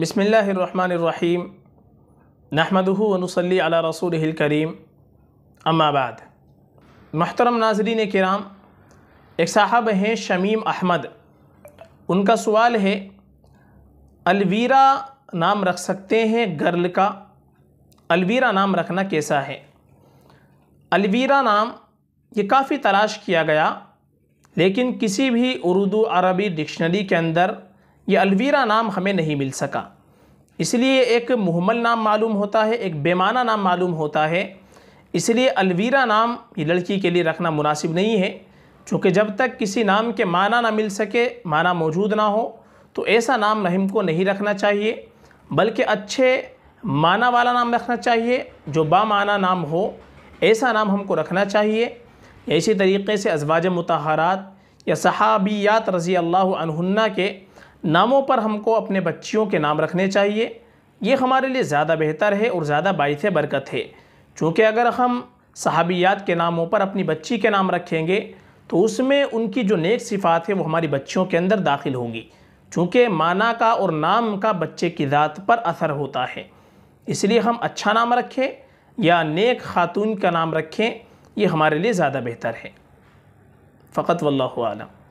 बसमीम नहमदनसली अला रसूल करीम अम्माबाद महतरम नाजरीन कराम एक साहब हैं शमीम अहमद उनका सवाल है अलवीरा नाम रख सकते हैं गर्ल का अलवीरा नाम रखना कैसा है अलवीरा नाम ये काफ़ी तलाश किया गया लेकिन किसी भी उर्दू अरबी डिक्शनरी के अंदर यह अलवीरा नाम हमें नहीं मिल सका इसलिए एक मुहमल नाम मालूम होता है एक बेमाना नाम मालूम होता है इसलिए अलवीरा नाम ये लड़की के लिए रखना मुनासिब नहीं है चूँकि जब तक किसी नाम के माना ना मिल सके माना मौजूद ना हो तो ऐसा नाम रहीम को नहीं रखना चाहिए बल्कि अच्छे माना वाला नाम रखना चाहिए जो बामाना नाम हो ऐसा नाम हमको रखना चाहिए इसी तरीके से अजवाज मतहारात या सहाबियात रज़ी अल्लाह के नामों पर हमको अपने बच्चियों के नाम रखने चाहिए ये हमारे लिए ज़्यादा बेहतर है और ज़्यादा बायस बरकत है चूँकि अगर हम सहाबियात के नामों पर अपनी बच्ची के नाम रखेंगे तो उसमें उनकी जो नेक सिफ़ात है वो हमारी बच्चियों के अंदर दाखिल होंगी चूँकि माना का और नाम का बच्चे की ज़ात पर असर होता है इसलिए हम अच्छा नाम रखें या नेक खातून का नाम रखें ये हमारे लिए ज़्यादा बेहतर है फ़कत वल्लम